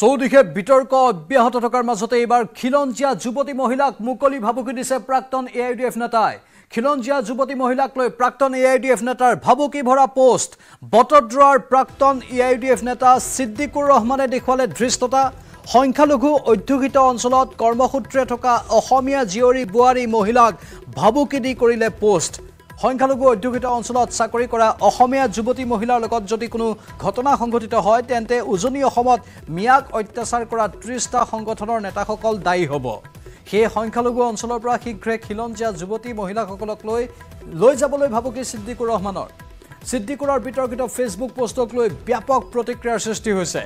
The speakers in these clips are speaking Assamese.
সৌদিশে বিতর্ক অব্যাহত থাকার মাজতে এইবার খিলঞ্জিয়া যুবতী মহিলাক মুকলি ভাবুকি দিছে প্রাক্তন এ আই ডি এফ নেতায় খিলঞ্জিয়া যুবতী মহিলাক লৈ প্রাক্তন এ আই ডি এফ নেতার ভাবুকি ভরা পোস্ট বটদ্রার প্রাক্তন এ আই ডি এফ নেতা সিদ্দিকুর রহমানে দেখালে ধৃষ্টতা সংখ্যালঘু অধ্যুষিত অঞ্চলত কর্মসূত্রে থাকা জিয়রী বুয়ারী মহিলাক ভাবুকি দি করিলে পোস্ট সংখ্যালঘু অধ্যুষিত অঞ্চলত চাকৰি কৰা অসমীয়া যুৱতী মহিলাৰ লগত যদি কোনো ঘটনা সংঘটিত হয় তেন্তে উজনি অসমত ম্যাক অত্যাচাৰ কৰা ত্ৰিছটা সংগঠনৰ নেতাসকল দায়ী হ'ব সেই সংখ্যালঘু অঞ্চলৰ পৰা শীঘ্ৰে খিলঞ্জীয়া যুৱতী মহিলাসকলক লৈ লৈ যাবলৈ ভাবুকি ছিদ্দিকুৰ ৰহমানৰ ছিদ্দিকুৰৰ বিতৰ্কিত ফেচবুক পষ্টক লৈ ব্যাপক প্ৰতিক্ৰিয়াৰ সৃষ্টি হৈছে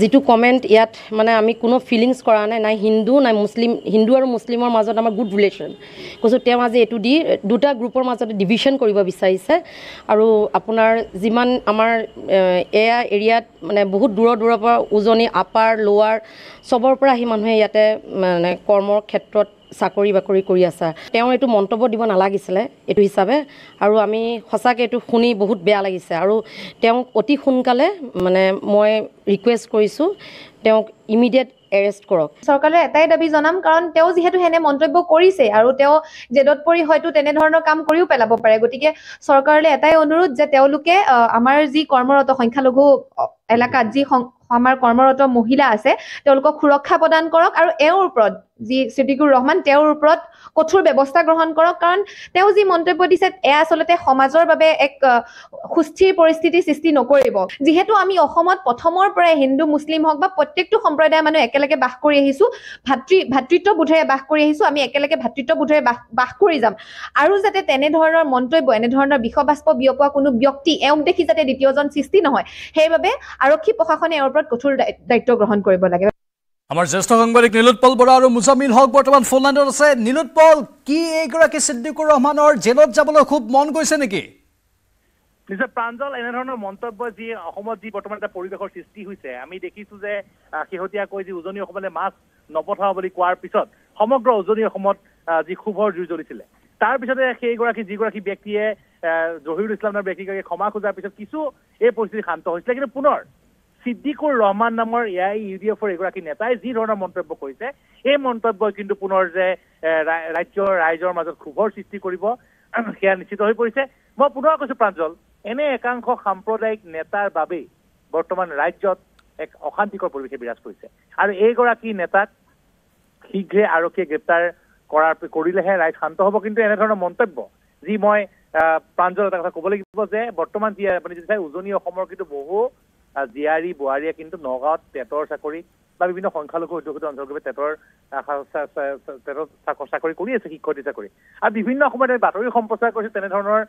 যিটো কমেণ্ট ইয়াত মানে আমি কোনো ফিলিংছ কৰা নাই নাই হিন্দু নাই মুছলিম হিন্দু আৰু মুছলিমৰ মাজত আমাৰ গুড ৰিলেশ্যন কৈছোঁ তেওঁ আজি এইটো দি দুটা গ্ৰুপৰ মাজতে ডিভিশ্যন কৰিব বিচাৰিছে আৰু আপোনাৰ যিমান আমাৰ এয়া এৰিয়াত মানে বহুত দূৰৰ দূৰৰ পৰা উজনি আপাৰ লোৱাৰ চবৰ পৰা আহি মানুহে ইয়াতে মানে কৰ্মৰ ক্ষেত্ৰত চাকৰি বাকৰি কৰি আছা তেওঁ এইটো মন্তব্য দিব নালাগিছিলে এইটো হিচাপে আৰু আমি সঁচাকৈ এইটো শুনি বহুত বেয়া লাগিছে আৰু তেওঁক অতি সোনকালে মানে মই ৰিকুৱেষ্ট কৰিছোঁ তেওঁক ইমিডিয়েট এৰেষ্ট কৰক চৰকাৰলৈ এটাই দাবী জনাম কাৰণ তেওঁ যিহেতু সেনে মন্তব্য কৰিছে আৰু তেওঁ জেদত পৰি হয়তো তেনেধৰণৰ কাম কৰিও পেলাব পাৰে গতিকে চৰকাৰলৈ এটাই অনুৰোধ যে তেওঁলোকে আমাৰ যি কৰ্মৰত সংখ্যালঘু এলেকাত যি আমাৰ কৰ্মৰত মহিলা আছে তেওঁলোকক সুৰক্ষা প্ৰদান কৰক আৰু এওঁৰ ওপৰত যি ছিদিকুৰ ৰহমান তেওঁৰ ওপৰত কঠোৰ ব্যৱস্থা গ্ৰহণ কৰক কাৰণ তেওঁ যি মন্তব্য দিছে এয়া আচলতে সমাজৰ বাবে এক সুস্থিৰ পৰিস্থিতি সৃষ্টি নকৰিব যিহেতু আমি অসমত প্ৰথমৰ পৰাই হিন্দু মুছলিম হওক বা প্ৰত্যেকটো সম্প্ৰদায়ৰ মানুহ একেলগে বাস কৰি আহিছোঁ ভাতৃ ভাতৃত্ববোধেৰে বাস কৰি আহিছোঁ আমি একেলগে ভাতৃত্ববোধেৰে বাস বাস কৰি যাম আৰু যাতে তেনেধৰণৰ মন্তব্য এনেধৰণৰ বিষবাষ্প বিয়পোৱা কোনো ব্যক্তি এওঁক দেখি যাতে দ্বিতীয়জন সৃষ্টি নহয় সেইবাবে আৰক্ষী প্ৰশাসনে ইয়াৰ ওপৰত কঠোৰ দায়িত্ব গ্ৰহণ কৰিব লাগে আমাৰ জ্যেষ্ঠ সাংবাদিক নীলোৎপল বৰা আৰু মুজামিল হক বৰ্তমান ফোন লাইনত আছে নীলোৎপল কি এইগৰাকী ছিদ্দিকুৰ ৰহমানৰ জেলত যাবলৈ খুব মন গৈছে নেকি নিশ্চয় প্ৰাঞ্জল এনেধৰণৰ মন্তব্য যি অসমত যি বৰ্তমান এটা পৰিৱেশৰ সৃষ্টি হৈছে আমি দেখিছো যে শেহতীয়াকৈ যি উজনি অসমলৈ মাছ নপঠাওঁ বুলি কোৱাৰ পিছত সমগ্ৰ উজনি অসমত যি ক্ষোভৰ জুই জ্বলিছিলে তাৰ পিছতে সেইগৰাকী যিগৰাকী ব্যক্তিয়ে জহিৰুল ইছলাম নামৰ ক্ষমা খোজাৰ পিছত কিছু এই পৰিস্থিতি শান্ত হৈছিলে কিন্তু পুনৰ ছিদ্দিকুৰ ৰহমান নামৰ এ আই ইউ ডি এফৰ এগৰাকী নেতাই যি ধৰণৰ মন্তব্য কৰিছে এই মন্তব্যই কিন্তু পুনৰ যে ৰাজ্যৰ ৰাইজৰ মাজত ক্ষোভৰ সৃষ্টি কৰিব সেয়া নিশ্চিত হৈ পৰিছে মই পুনৰ কৈছো প্ৰাঞ্জল এনে একাংশ সাম্প্ৰদায়িক নেতাৰ বাবেই বৰ্তমান ৰাজ্যত এক অশান্তিকৰ পৰিৱেশে বিৰাজ কৰিছে আৰু এইগৰাকী নেতাক শীঘ্ৰে আৰক্ষীয়ে গ্ৰেপ্তাৰ কৰাৰ কৰিলেহে ৰাইজ শান্ত হ'ব কিন্তু এনেধৰণৰ মন্তব্য যি মই প্ৰাঞ্জল এটা কথা ক'ব লাগিব যে বৰ্তমান জীয়া আপুনি যদি চাই উজনি অসমৰ কিন্তু বহু জীয়াৰী বোৱাৰীয়ে কিন্তু নগাঁৱত টেটৰ চাকৰি বা বিভিন্ন সংখ্যালঘু অধ্যুষিত অঞ্চলভাৱে টেটৰ টেটৰ চাকৰি কৰি আছে শিক্ষয়িত্ৰী চাকৰি আৰু বিভিন্ন সময়ত আমি বাতৰি সম্প্ৰচাৰ কৰিছোঁ তেনেধৰণৰ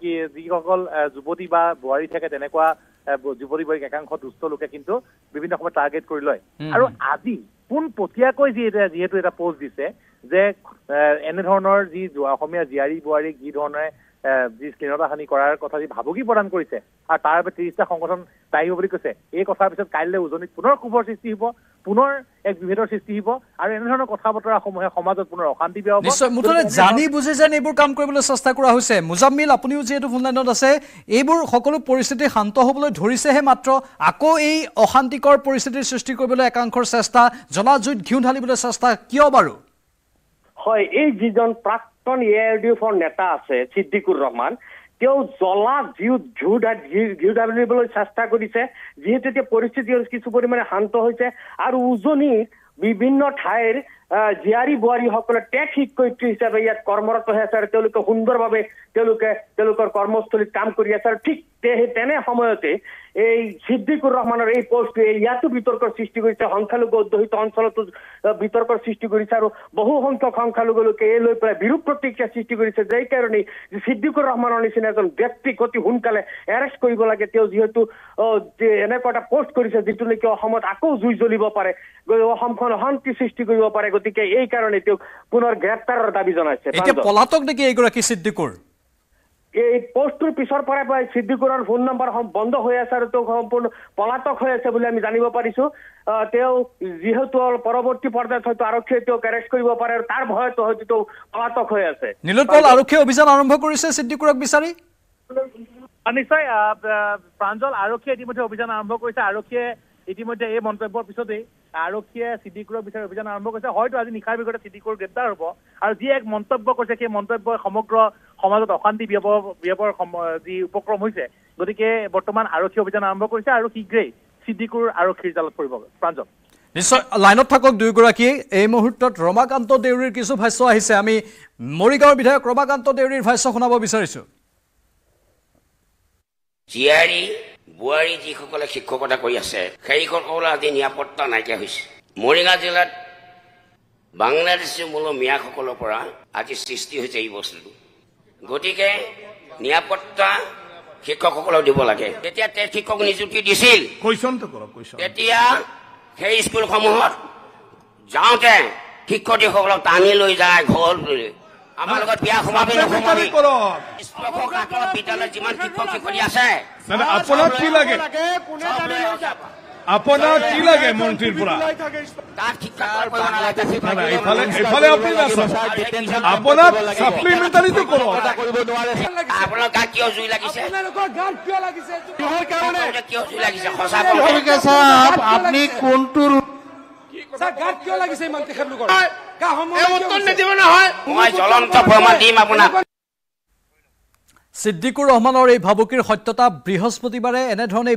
কি যিসকল যুৱতী বা বোৱাৰী থাকে তেনেকুৱা যুৱতী বোৱাৰীক একাংশ দুষ্ট লোকে কিন্তু বিভিন্ন সময়ত টাৰ্গেট কৰি লয় আৰু আজি পোনপটীয়াকৈ যি এটা যিহেতু এটা পষ্ট দিছে যে এনেধৰণৰ যি অসমীয়া জীয়াৰী বোৱাৰীক যি ধৰণে যি স্ক্ৰীনত আঁচনি কৰাৰ কথা যি ভাবুকি প্ৰদান কৰিছে আৰু তাৰ বাবে ত্ৰিছটা সংগঠন দায়ী হ'ব বুলি কৈছে এই কথাৰ পিছত কাইলৈ উজনিত পুনৰ কোভৰ সৃষ্টি হ'ব পুনৰ এক বিভেদৰ সৃষ্টি হ'ব আৰু এনেধৰণৰ কথা বতৰাসমূহে সমাজত পুনৰ অশান্তি বিয়পাব নিশ্চয় মুঠতে জানি বুজি যেন এইবোৰ কাম কৰিবলৈ চেষ্টা কৰা হৈছে মুজাম্মিল আপুনিও যিহেতু ফোনলাইনত আছে এইবোৰ সকলো পৰিস্থিতি শান্ত হ'বলৈ ধৰিছেহে মাত্ৰ আকৌ এই অশান্তিকৰ পৰিস্থিতিৰ সৃষ্টি কৰিবলৈ একাংশৰ চেষ্টা জলাজুইত ঘিউ ঢালিবলৈ চেষ্টা কিয় বাৰু হয় এই যিজন প্ৰাক প্ৰাক্তন এ আই ডি এফৰ নেতা আছে ছিদ্দিকুৰ ৰহমান তেওঁ জ্বলা জিউত ঘিউ ঘিউ ঢাবিবলৈ চেষ্টা কৰিছে যিহেতু এতিয়া পৰিস্থিতি কিছু পৰিমাণে শান্ত হৈছে আৰু উজনিত বিভিন্ন ঠাইৰ জীয়াৰী বয়াৰী সকলে টেক শিক্ষয়িত্ৰী হিচাপে ইয়াত কৰ্মৰত হৈ আছে আৰু তেওঁলোকে সুন্দৰভাৱে তেওঁলোকে তেওঁলোকৰ কৰ্মস্থলীত কাম কৰি আছে আৰু ঠিক তেনে সময়তে এই সিদ্দিকুৰ ৰহমানৰ এই পোস্ট ইয়াতো বিতৰ্কৰ সৃষ্টি কৰিছে সংখ্যালঘু অধ্যুষিত অঞ্চলত বিতৰ্ক সৃষ্টি কৰেছে আৰ বহু সংখ্যক সংখ্যালঘু লোকে এই লৈ পেলাই বিৰূপ প্ৰতিক্ৰিয়া সৃষ্টি কৰিছে যেই কাৰণে সিদ্দিকুৰ ৰহমানৰ নিচিনা এজন ব্যক্তিক অতি সোনকালে এৰেষ্ট কৰিব লাগে তেওঁ যিহেতু যেহেতু যে এনেকটা পোস্ট কৰেছে যেটা অসমত আকৌ জুই জ্বলিব পাৰে অসমখন শান্তি সৃষ্টি কৰিব পাৰে গতিকে এই কাৰণে তেও পুনৰ গ্ৰেপ্তাৰৰ দাবী জনাইছে এটা পলাতক নেকি এইগৰাকী সিদ্দিকুৰ এই পোষ্টটোৰ পিছৰ পৰাই সিদ্দিকুৰৰ ফোন নম্বৰ বন্ধ হৈ আছে আৰু তেওঁ সম্পূৰ্ণ পলাতক হৈ আছে বুলি আমি জানিব পাৰিছোঁ তেওঁ যিহেতু পৰৱৰ্তী পৰ্যায়ত হয়তো আৰক্ষীয়ে তেওঁক এৰেষ্ট কৰিব পাৰে আৰু তাৰ ভয়তো হয়তো তেওঁ পলাতক হৈ আছে নীলোৎপল আৰক্ষীয়ে অভিযান আৰম্ভ কৰিছে সিদ্দিকুৰক বিচাৰি নিশ্চয় প্ৰাঞ্জল আৰক্ষীয়ে ইতিমধ্যে অভিযান আৰম্ভ কৰিছে আৰক্ষীয়ে ইতিমধ্যে এই মন্তব্যৰ পিছতেই আৰক্ষীয়ে চিডিকুৰক বিচাৰি অভিযান আৰম্ভ কৰিছে হয়তো আজি নিশাৰ ভিতৰতে চিডিকুৰ গ্ৰেপ্তাৰ হ'ব আৰু যিয়ে এক মন্তব্য কৰিছে সেই মন্তব্যই সমগ্ৰ সমাজত অশান্তি বিয়প বিয়পৰ যি উপক্ৰম হৈছে গতিকে বৰ্তমান আৰক্ষী অভিযান আৰম্ভ কৰিছে আৰু শীঘ্ৰেই চিডিকুৰ আৰক্ষীৰ জালত পৰিব প্ৰাঞ্জল নিশ্চয় লাইনত থাকক দুয়োগৰাকী এই মুহূৰ্তত ৰমাকান্ত দেউৰীৰ কিছু ভাষ্য আহিছে আমি মৰিগাঁৱৰ বিধায়ক ৰমাকান্ত দেউৰীৰ ভাষ্য শুনাব বিচাৰিছো জীয়াৰী বোৱাৰী যিসকলে শিক্ষকতা কৰি আছে সেইখন হ'ল আজি নিৰাপত্তা নাইকিয়া হৈছে মৰিগাঁও জিলাত বাংলাদেশী মূলৰ মিয়াসকলৰ পৰা আজি সৃষ্টি হৈছে এই বস্তুটো গতিকে নিৰাপত্তা শিক্ষকসকলক দিব লাগে তেতিয়া তেওঁ শিক্ষক নিযুক্তি দিছিল তেতিয়া সেই স্কুলসমূহত যাওঁতে শিক্ষয়িত্ৰীসকলক টানি লৈ যায় ঘৰলৈ আপোনাক কি লাগে আপোনাক কি লাগে মন্ত্ৰীৰ পৰা আপোনাক চাপ্লিমেণ্টাৰীটো কৰক আপোনাৰ কিয় জুই লাগিছে আপুনি কোনটো সিদ্দিকুৰ ৰহমানৰ এই ভাবুকিৰ সত্যতা বৃহস্পতিবাৰে এনেধৰণে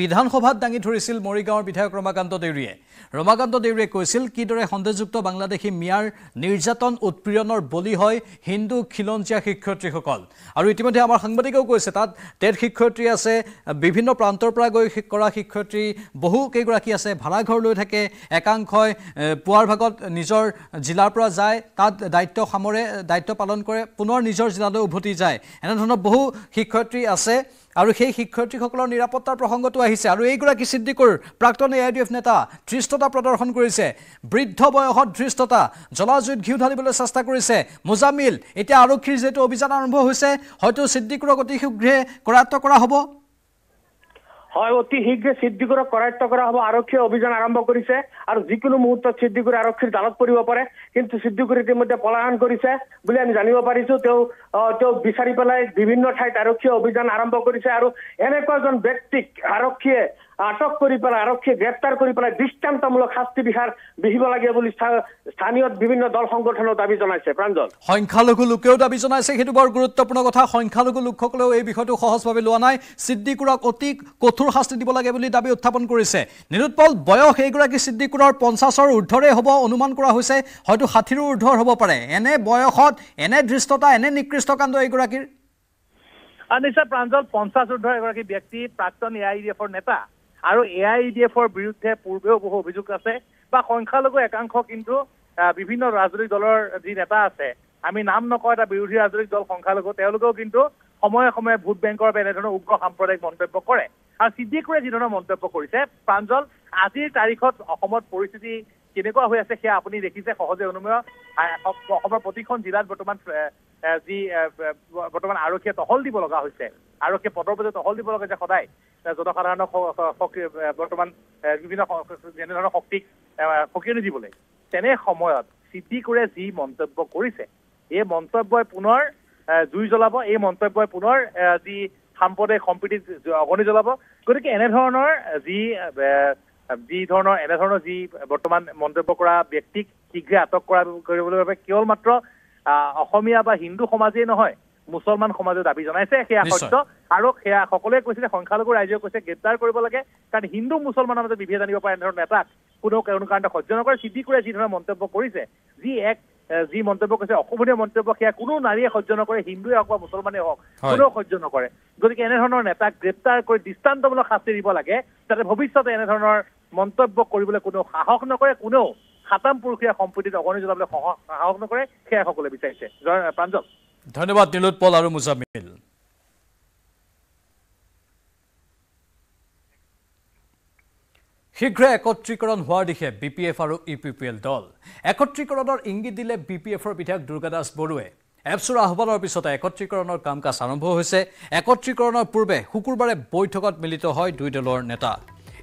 বিধানসভাত দাঙি ধৰিছিল মৰিগাঁৱৰ বিধায়ক ৰমাকান্ত দেউৰীয়ে ৰমাকান্ত দেউৰীয়ে কৈছিল কিদৰে সন্দেহযুক্ত বাংলাদেশী মিয়াৰ নিৰ্যাতন উৎপীড়নৰ বলি হয় হিন্দু খিলঞ্জীয়া শিক্ষয়িত্ৰীসকল আৰু ইতিমধ্যে আমাৰ সাংবাদিকেও কৈছে তাত টেট শিক্ষয়িত্ৰী আছে বিভিন্ন প্ৰান্তৰ পৰা গৈ কৰা শিক্ষয়িত্ৰী বহুকেইগৰাকী আছে ভাড়াঘৰ লৈ থাকে একাংশই পুৱাৰ ভাগত নিজৰ জিলাৰ পৰা যায় তাত দায়িত্ব সামৰে দায়িত্ব পালন কৰে পুনৰ নিজৰ জিলালৈ উভতি যায় এনেধৰণৰ বহু শিক্ষয়িত্ৰী আছে আৰু সেই শিক্ষয়িত্ৰীসকলৰ নিৰাপত্তাৰ প্ৰসংগটো আহিছে আৰু এইগৰাকী সিদ্দিকুৰ প্ৰাক্তন এ আই ডি এফ নেতা ধৃষ্টতা প্ৰদৰ্শন কৰিছে বৃদ্ধ বয়সত ধৃষ্টতা জলাজুইত ঘিউ ঢালিবলৈ চেষ্টা কৰিছে মোজামিল এতিয়া আৰক্ষীৰ যিহেতু অভিযান আৰম্ভ হৈছে হয়তো সিদ্দিকুৰক অতি শীঘ্ৰে কৰায়ত্ব কৰা হ'ব হয় অতি শীঘ্ৰে সিদ্ধিগুৰক কৰায়ত্ব কৰা হ'ব আৰক্ষীয়ে অভিযান আৰম্ভ কৰিছে আৰু যিকোনো মুহূৰ্তত সিদ্ধিগুৰি আৰক্ষীৰ জালত পৰিব পাৰে কিন্তু সিদ্ধিগুৰি ইতিমধ্যে পলায়ন কৰিছে বুলি আমি জানিব পাৰিছো তেওঁ তেওঁ বিচাৰি পেলাই বিভিন্ন ঠাইত আৰক্ষীয়ে অভিযান আৰম্ভ কৰিছে আৰু এনেকুৱা এজন ব্যক্তিক আৰক্ষীয়ে আটক কৰি পেলাই আৰক্ষীয়ে গ্ৰেপ্তাৰ কৰি পেলাই দৃষ্টান্তমূলক শাস্তি বিহাৰ বিহিব লাগে বুলি স্থানীয় বিভিন্ন দল সংগঠনেও দাবী জনাইছে প্ৰাঞ্জল সংখ্যালঘু লোকেও দাবী জনাইছে সেইটো বৰ গুৰুত্বপূৰ্ণ কথা সংখ্যালঘু লোকসকলেও এই বিষয়টো সহজভাৱে লোৱা নাই সিদ্দিকুৰক অতি কঠোৰ শাস্তি দিব লাগে বুলি দাবী উত্থাপন কৰিছে নিৰুৎপল বয়স এইগৰাকী সিদ্দিকুৰৰ পঞ্চাছৰ ঊৰ্ধৰে হ'ব অনুমান কৰা হৈছে হয়তো ষাঠিৰো ঊৰ্ধৰ হ'ব পাৰে এনে বয়সত এনে ধৃষ্টতা এনে নিকৃষ্ট কাণ্ড এইগৰাকীৰ নিশ্চয় প্ৰাঞ্জল পঞ্চাছ ঊৰ্ধৰ এগৰাকী ব্যক্তি প্ৰাক্তন এ আই ডি এফৰ নেতা আৰু এ আই ডি এফৰ বিৰুদ্ধে পূৰ্বেও বহু অভিযোগ আছে বা সংখ্যালঘু একাংশ কিন্তু বিভিন্ন ৰাজনৈতিক দলৰ যি নেতা আছে আমি নাম নকওঁ এটা বিৰোধী ৰাজনৈতিক দল সংখ্যালঘু তেওঁলোকেও কিন্তু সময়ে সময়ে ভোট বেংকৰ বাবে এনেধৰণৰ উগ্ৰ সাম্প্ৰদায়িক মন্তব্য কৰে আৰু চিদ্দিকুৰে ধৰণৰ মন্তব্য কৰিছে প্ৰাঞ্জল আজিৰ তাৰিখত অসমত পৰিস্থিতি কেনেকুৱা হৈ আছে সেয়া আপুনি দেখিছে সহজে অনুময় অসমৰ প্ৰতিখন জিলাত বৰ্তমান যি বৰ্তমান আৰক্ষীয়ে টহল দিব লগা হৈছে আৰক্ষীয়ে পদৰ পদে টহল দিব লগা হৈছে সদায় জনসাধাৰণক বৰ্তমান বিভিন্ন যেনেধৰণৰ শক্তিক সকীয়নি দিবলৈ তেনে সময়ত চিটিকুৰে যি মন্তব্য কৰিছে এই মন্তব্যই পুনৰ জুই জ্বলাব এই মন্তব্যই পুনৰ যি সাম্প্ৰদায়িক সম্প্ৰীতি অগনি জ্বলাব গতিকে এনেধৰণৰ যি যি ধৰণৰ এনেধৰণৰ যি বৰ্তমান মন্তব্য কৰা ব্যক্তিক শীঘ্ৰে আটক কৰা কৰিবলৈ বাবে কেৱল মাত্ৰ অসমীয়া বা হিন্দু সমাজেই নহয় মুছলমান সমাজে দাবী জনাইছে সেয়া সত্য আৰু সেয়া সকলোৱে কৈছিলে সংখ্যালঘু ৰাইজেও কৈছে গ্ৰেপ্তাৰ কৰিব লাগে কাৰণ হিন্দু মুছলমানৰ মাজত বিভেদ আনিব পাৰে এনেধৰণৰ নেতাক কোনো কোনো কাৰণে সহ্য নকৰে চিডি যি যিধৰণৰ মন্তব্য কৰিছে যি এক যি মন্তব্য কৈছে অসমীয়া মন্তব্য সেয়া কোনো নাৰীয়ে সহ্য নকৰে হিন্দুৱে হওক বা মুছলমানে হওক কোনেও সহ্য নকৰে গতিকে এনেধৰণৰ নেতাক গ্ৰেপ্তাৰ কৰি দৃষ্টান্তমূলক শাস্তি দিব লাগে যাতে ভৱিষ্যতে এনেধৰণৰ মন্তব্য কৰিবলৈ কোনেও সাহস নকৰে কোনেও সাতাম পুৰুষীয়া সম্প্ৰীতিত অগণি জনাবলৈ সাহস নকৰে সেয়া সকলোৱে বিচাৰিছে প্ৰাঞ্জল ধন্যবাদ নীলোৎপল আৰু মুজামিল শীঘ্ৰে একত্ৰীকৰণ হোৱাৰ দিশে বি পি এফ আৰু ইউ পি পি এল দল একত্ৰীকৰণৰ ইংগিত দিলে বি পি এফৰ বিধায়ক দুৰ্গা দাস বৰুৱে এপছৰ আহ্বানৰ পিছতে একত্ৰীকৰণৰ কাম কাজ আৰম্ভ হৈছে একত্ৰীকৰণৰ পূৰ্বে শুকুৰবাৰে বৈঠকত মিলিত হয় দুই দলৰ নেতা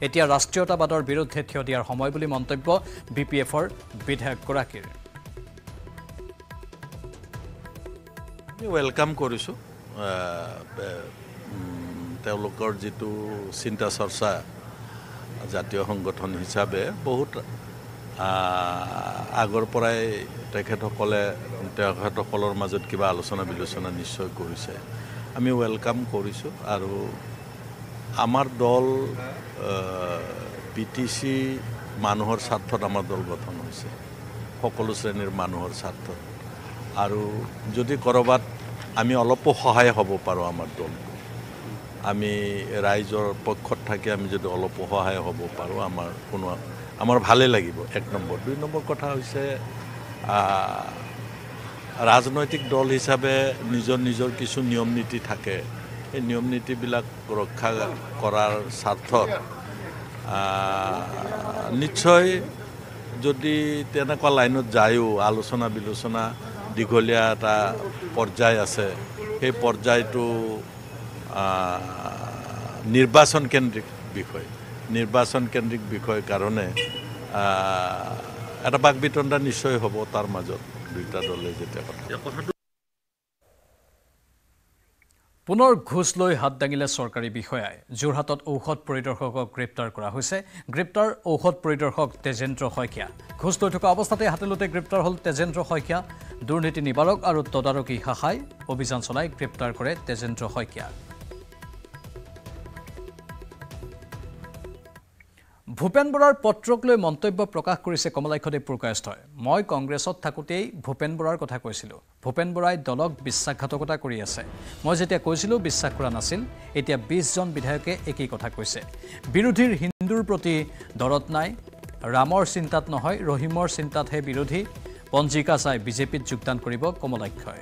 এতিয়া ৰাষ্ট্ৰীয়তাবাদৰ বিৰুদ্ধে থিয় দিয়াৰ সময় বুলি মন্তব্য বি পি এফৰ বিধায়কগৰাকীৰ ৱেলকাম কৰিছোঁ তেওঁলোকৰ যিটো চিন্তা চৰ্চা জাতীয় সংগঠন হিচাপে বহুত আগৰ পৰাই তেখেতসকলে তেখেতসকলৰ মাজত কিবা আলোচনা বিলোচনা নিশ্চয় কৰিছে আমি ৱেলকাম কৰিছোঁ আৰু আমাৰ দল বি টি চি মানুহৰ স্বাৰ্থত আমাৰ দল গঠন হৈছে সকলো শ্ৰেণীৰ মানুহৰ স্বাৰ্থত আৰু যদি ক'ৰবাত আমি অলপো সহায় হ'ব পাৰোঁ আমাৰ দলটো আমি ৰাইজৰ পক্ষত থাকি আমি যদি অলপ সহায় হ'ব পাৰোঁ আমাৰ কোনো আমাৰ ভালেই লাগিব এক নম্বৰ দুই নম্বৰ কথা হৈছে ৰাজনৈতিক দল হিচাপে নিজৰ নিজৰ কিছু নিয়ম নীতি থাকে সেই নিয়ম নীতিবিলাক ৰক্ষা কৰাৰ স্বাৰ্থত নিশ্চয় যদি তেনেকুৱা লাইনত যায়ো আলোচনা বিলোচনা দীঘলীয়া এটা পৰ্যায় আছে সেই পৰ্যায়টো নিৰ্বাচন কেন্দ্ৰিক বিষয় নিৰ্বাচন কেন্দ্ৰিক বিষয় কাৰণে এটা বাক বিতণ্ডা নিশ্চয় হ'ব তাৰ মাজত দুয়োটা দলে যেতিয়া কথা পুনৰ ঘোচ লৈ হাত দাঙিলে চৰকাৰী বিষয়াই যোৰহাটত ঔষধ পৰিদৰ্শকক গ্ৰেপ্তাৰ কৰা হৈছে গ্ৰেপ্তাৰ ঔষধ পৰিদৰ্শক তেজেন্দ্ৰ শইকীয়া ঘোচ লৈ থকা অৱস্থাতে হাতেলতে গ্ৰেপ্তাৰ হ'ল তেজেন্দ্ৰ শইকীয়া দুৰ্নীতি নিবাৰক আৰু তদাৰকী শাখাই অভিযান চলাই গ্ৰেপ্তাৰ কৰে তেজেন্দ্ৰ শইকীয়া ভূপেন বৰাৰ পত্ৰক লৈ মন্তব্য প্ৰকাশ কৰিছে কমলাক্ষ দেৱপুৰকায়স্থই মই কংগ্ৰেছত থাকোঁতেই ভূপেন বৰাৰ কথা কৈছিলোঁ ভূপেন বৰাই দলক বিশ্বাসঘাতকতা কৰি আছে মই যেতিয়া কৈছিলোঁ বিশ্বাস কৰা নাছিল এতিয়া বিছজন বিধায়কে একেই কথা কৈছে বিৰোধীৰ হিন্দুৰ প্ৰতি দৰত নাই ৰামৰ চিন্তাত নহয় ৰহিমৰ চিন্তাতহে বিৰোধী পঞ্জিকা চাই বিজেপিত যোগদান কৰিব কমলাক্ষই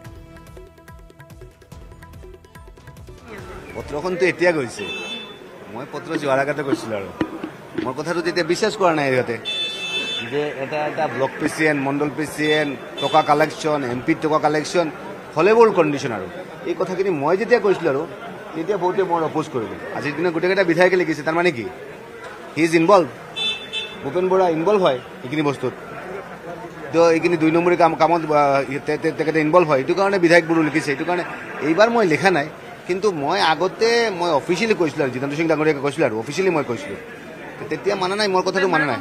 পত্ৰখনটো এতিয়া গৈছে মই পত্ৰ যোৱাৰ আগতে গৈছিলোঁ আৰু মোৰ কথাটো তেতিয়া বিশ্বাস কৰা নাই ইহঁতে যে এটা এটা ব্লক পি চি এন মণ্ডল পি চি এন টকা কালেকশ্যন এম পিত টকা কালেকশ্যন হ'লে বল কণ্ডিশ্যন আৰু এই কথাখিনি মই যেতিয়া কৈছিলোঁ আৰু তেতিয়া বহুতে মোৰ অপোজ কৰিলোঁ আজিৰ দিনত গোটেইকেইটা বিধায়কে লিখিছে তাৰমানে কি he is involve Bhupen Bora involve হয় এইখিনি বস্তুত তো এইখিনি দুই নম্বৰী কাম কামত তেখেতে ইনভল্ভ হয় এইটো কাৰণে বিধায়কবোৰো লিখিছে সেইটো কাৰণে এইবাৰ মই লিখা নাই কিন্তু মই আগতে মই অফিচিয়েলি কৈছিলোঁ আৰু জিতেন্দ্ৰ সিং ডাঙৰীয়াকে কৈছিলোঁ আৰু অফিচিয়েলি মই কৈছিলোঁ তেতিয়া মানা নাই মোৰ কথাটো মানা নাই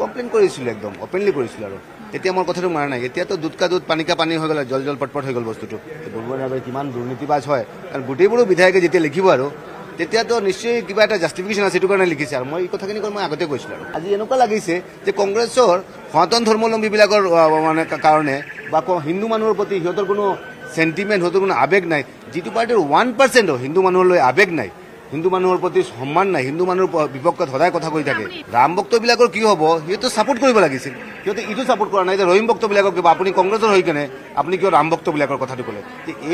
কমপ্লেইন কৰিছিলোঁ একদম অপেনলি কৰিছিলোঁ আৰু তেতিয়া মোৰ কথাটো মানা নাই এতিয়াতো দুটকা দুধ পানীকা পানী হৈ গ'লে জল জল পটপট হৈ গ'ল বস্তুটো বৰুৱাই কিমান দুৰ্নীতিবাজ হয় কাৰণ গোটেইবোৰো বিধায়কে যেতিয়া লিখিব আৰু তেতিয়াতো নিশ্চয় কিবা এটা জাষ্টিফিকেশ্যন আছে সেইটো কাৰণে লিখিছে আৰু মই এই কথাখিনি মই আগতে কৈছিলোঁ আৰু আজি এনেকুৱা লাগিছে যে কংগ্ৰেছৰ সনাতন ধৰ্মাৱলম্বীবিলাকৰ মানে কাৰণে বা হিন্দু মানুহৰ প্ৰতি সিহঁতৰ কোনো চেণ্টিমেণ্ট সিহঁতৰ কোনো আৱেগ নাই যিটো পাৰ্টিৰ ওৱান পাৰ্চেণ্টৰ হিন্দু মানুহলৈ আৱেগ নাই হিন্দু মানুহৰ প্ৰতি সন্মান নাই হিন্দু মানুহৰ বিপক্ষত সদায় কথা কৈ থাকে ৰাম ভক্তবিলাকৰ কি হ'ব সিহঁতে ছাপোৰ্ট কৰিব লাগিছিল সিহঁতে এইটো ছাপোৰ্ট কৰা নাই যে ৰহিম ভক্তবিলাকক কিবা আপুনি কংগ্ৰেছৰ হৈ কেনে আপুনি কিয় ৰাম ভক্তবিলাকৰ কথাটো ক'লে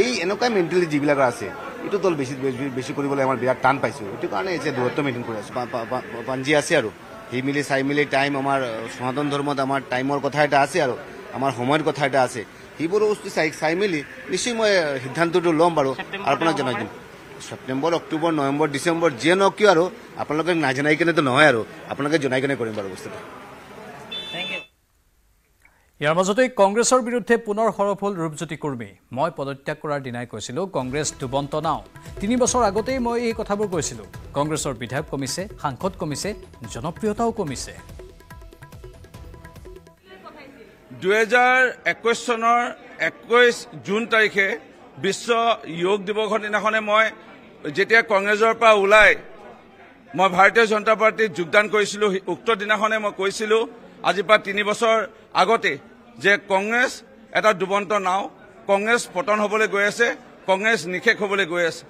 এই এনেকুৱাই মেণ্টেলিটি যিবিলাকৰ আছে এইটো দল বেছি বেছি কৰিবলৈ আমাৰ বিৰাট টান পাইছোঁ সেইটো কাৰণে এই যে দূৰত্ব মেইনটেইন কৰি আছোঁ পাঞ্জি আছে আৰু সি মিলি চাই মিলি টাইম আমাৰ সনাতন ধৰ্মত আমাৰ টাইমৰ কথা এটা আছে আৰু আমাৰ সময়ৰ কথা এটা আছে সেইবোৰ বস্তু চাই চাই মেলি নিশ্চয় মই সিদ্ধান্তটো ল'ম বাৰু আৰু আপোনাক জনাই দিম ছেপ্টেম্বৰ অক্টোবৰ নভেম্বৰ ডিসেম্বৰ যে নক কিয় আৰু আপনাদের না জানাই নহয় আর আপনাদের জানাই কেনে করিম বার বস্তুটা ইয়ার মজতে কংগ্রেসের বিরুদ্ধে পুনের সরব হল রূপজ্যোতি কর্মী মই পদত্যাগ কৰাৰ দিনাই কৈছিল কংগ্ৰেস ডুবন্ত নাও তিন বছৰ আগতেই মই এই কথাবোৰ কৈছিল কংগ্ৰেছৰ বিধায়ক কমিছে সাংসদ কমিছে জনপ্ৰিয়তাও কমিছে দুহেজাৰ একুশ চনৰ একুশ জুন তাৰিখে বিশ্ব যোগ দিৱসৰ দিনাখনে মই যেতিয়া কংগ্ৰেছৰ পৰা ওলাই মই ভাৰতীয় জনতা পাৰ্টীত যোগদান কৰিছিলোঁ উক্ত দিনাখনে মই কৈছিলোঁ আজিৰ পৰা তিনি বছৰ আগতে যে কংগ্ৰেছ এটা ডুবন্ত নাও কংগ্ৰেছ পতন হবলৈ গৈ আছে কংগ্ৰেছ নিশেষ হবলৈ গৈ আছে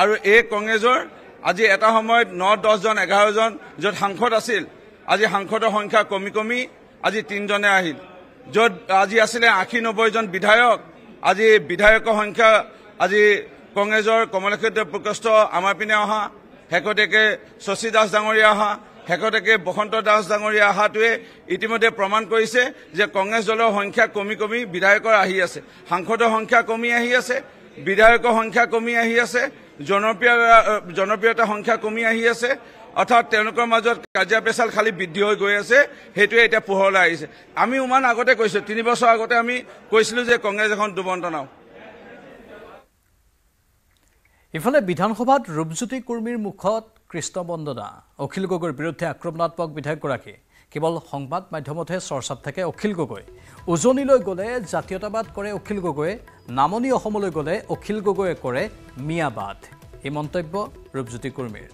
আৰু এই কংগ্ৰেছৰ আজি এটা সময়ত ন দহজন এঘাৰজন য'ত সাংসদ আছিল আজি সাংসদৰ সংখ্যা কমি কমি আজি তিনিজনে আহিল য'ত আজি আছিলে আশী নব্বৈজন বিধায়ক আজি বিধায়কৰ সংখ্যা আজি কংগ্ৰেছৰ কমলক্ষেত্ৰ প্ৰকোষ্ঠ আমাৰ পিনে অহা শেষতীয়াকে শশী দাস ডাঙৰীয়া অহা শেষতীয়াকে বসন্ত দাস ডাঙৰীয়া অহাটোৱে ইতিমধ্যে প্ৰমাণ কৰিছে যে কংগ্ৰেছ দলৰ সংখ্যা কমি কমি বিধায়কৰ আহি আছে সাংসদৰ সংখ্যা কমি আহি আছে বিধায়কৰ সংখ্যা কমি আহি আছে জনপ্ৰিয় জনপ্ৰিয়তাৰ সংখ্যা কমি আহি আছে অৰ্থাৎ তেওঁলোকৰ মাজত কাজিয়া পেচাল খালি বৃদ্ধি হৈ গৈ আছে সেইটোৱে এতিয়া পোহৰলৈ আহিছে আমি উমান আগতে কৈছোঁ তিনি বছৰ আগতে আমি কৈছিলোঁ যে কংগ্ৰেছ এখন দুৰ্বন্ত নাও ইফালে বিধানসভাত ৰূপজ্যোতি কুৰ্মীৰ মুখত কৃষ্ণ বন্দনা অখিল গগৈৰ বিৰুদ্ধে আক্ৰমণাত্মক বিধায়কগৰাকী কেৱল সংবাদ মাধ্যমতহে চৰ্চাত থাকে অখিল গগৈ উজনিলৈ গ'লে জাতীয়তাবাদ কৰে অখিল গগৈয়ে নামনি অসমলৈ গ'লে অখিল গগৈয়ে কৰে মিয়া বাদ এই মন্তব্য ৰূপজ্যোতি কুৰ্মীৰ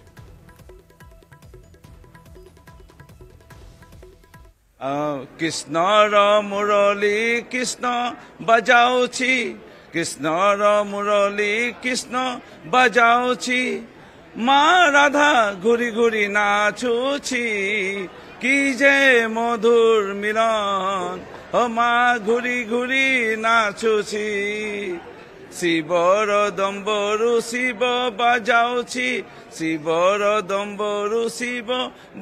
কৃষ্ণ ৰ মুৰলী কৃষ্ণ বজাওছি কৃষ্ণ রমুরলি কৃষ্ণ বাজাওছি মা রাধা ঘুরি ঘুরি নাচুছি কি যে মধুর মিলন ও মা ঘুরি ঘুরি নাচুছি শিবর দম্বরু শিব বাজাওছি শিবর দম্বরু শিব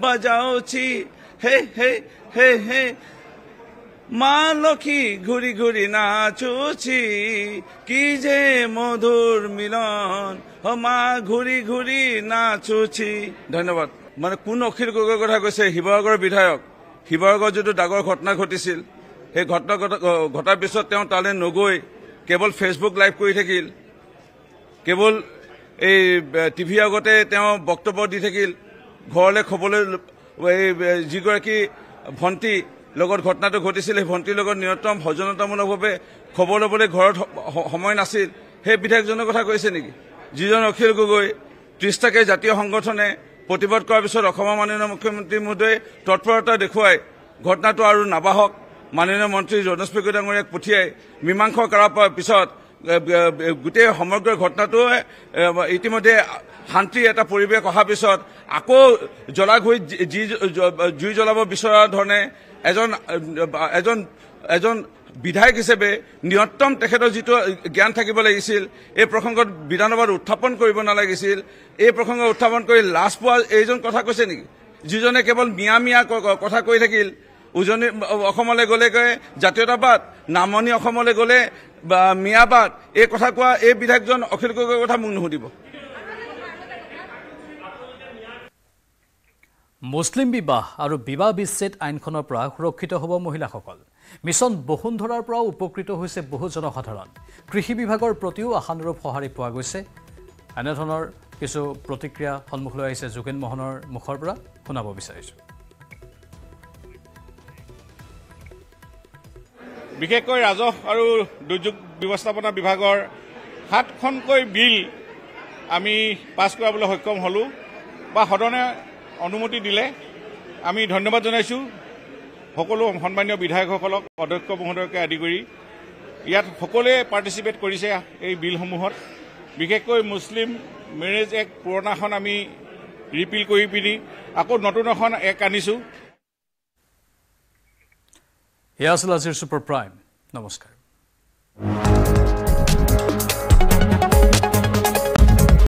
বাজাওছি হে হে হে হে মা লক্ষী ঘূৰি ঘুৰি নাচুছি কি যে মধুৰ মিলন মা ঘুৰি ঘুৰি নাচুছি ধন্যবাদ মানে কোন অখিল গগৈৰ কথা কৈছে শিৱসাগৰ বিধায়ক শিৱসাগৰ যিটো ডাঙৰ ঘটনা ঘটিছিল সেই ঘটনা ঘটাৰ পিছত তেওঁ তালৈ নগৈ কেৱল ফেচবুক লাইভ কৰি থাকিল কেৱল এই টিভি আগতে তেওঁ বক্তব্য দি থাকিল ঘৰলৈ খবলৈ এই যিগৰাকী ভণ্টি লগত ঘটনাটো ঘটিছিল সেই ভন্টীৰ লগত নিয়ন্ত্ৰণ সজনতামূলকভাৱে খবৰ ল'বলৈ ঘৰত সময় নাছিল সেই বিধায়কজনৰ কথা কৈছে নেকি যিজন অখিল গগৈ ত্ৰিশটাকৈ জাতীয় সংগঠনে প্ৰতিবাদ কৰাৰ পিছত অসমৰ মাননীয় মুখ্যমন্ত্ৰী মহোদয়ে তৎপৰতা দেখুৱাই ঘটনাটো আৰু নাবাহক মাননীয় মন্ত্ৰী ৰণেশ ফেগু ডাঙৰীয়াক পঠিয়াই মীমাংসা কৰাৰ পিছত গোটেই সমগ্ৰ ঘটনাটো ইতিমধ্যে শান্তিৰ এটা পৰিৱেশ অহাৰ পিছত আকৌ জলাঘুৰিত যি জুই জ্বলাব বিচৰা ধৰণে এজন এজন এজন বিধায়ক হিচাপে নিয়ন্ত্ৰণ তেখেতৰ যিটো জ্ঞান থাকিব লাগিছিল এই প্ৰসংগত বিধানসভাত উত্থাপন কৰিব নালাগিছিল এই প্ৰসংগত উত্থাপন কৰি লাজ পোৱা এইজন কথা কৈছে নেকি যিজনে কেৱল মিয়া মিয়া কথা কৈ থাকিল উজনি অসমলৈ গ'লে কয় জাতীয়তাবাদ নামনি অসমলৈ গ'লে বা মিয়াবাদ এই কথা কোৱা এই বিধায়কজন অখিল গগৈ কথা মোক নুসুধিব মুছলিম বিবাহ আৰু বিবাহ বিচ্ছেদ আইনখনৰ পৰা সুৰক্ষিত হ'ব মহিলাসকল মিছন বসুন্ধৰাৰ পৰাও উপকৃত হৈছে বহু জনসাধাৰণ কৃষি বিভাগৰ প্ৰতিও আশানুৰূপ সঁহাৰি পোৱা গৈছে এনেধৰণৰ কিছু প্ৰতিক্ৰিয়া সন্মুখলৈ আহিছে যোগেন মোহনৰ মুখৰ পৰা শুনাব বিচাৰিছোঁ বিশেষকৈ ৰাজহ আৰু দুৰ্যোগ ব্যৱস্থাপনা বিভাগৰ সাতখনকৈ বিল আমি পাছ কৰাবলৈ সক্ষম হলোঁ বা সদনে অনুমতি দিলে আমি ধন্যবাদ জনাইছোঁ সকলো সন্মানীয় বিধায়কসকলক অধ্যক্ষ মহোদয়কে আদি কৰি ইয়াত সকলোৱে পাৰ্টিচিপেট কৰিছে এই বিলসমূহত বিশেষকৈ মুছলিম মেৰেজ এক্ট পুৰণাখন আমি ৰিপিল কৰি পিনি আকৌ নতুন এখন এক আনিছোঁ হেয়াসিল আজির সুপার প্রাইম নমস্কার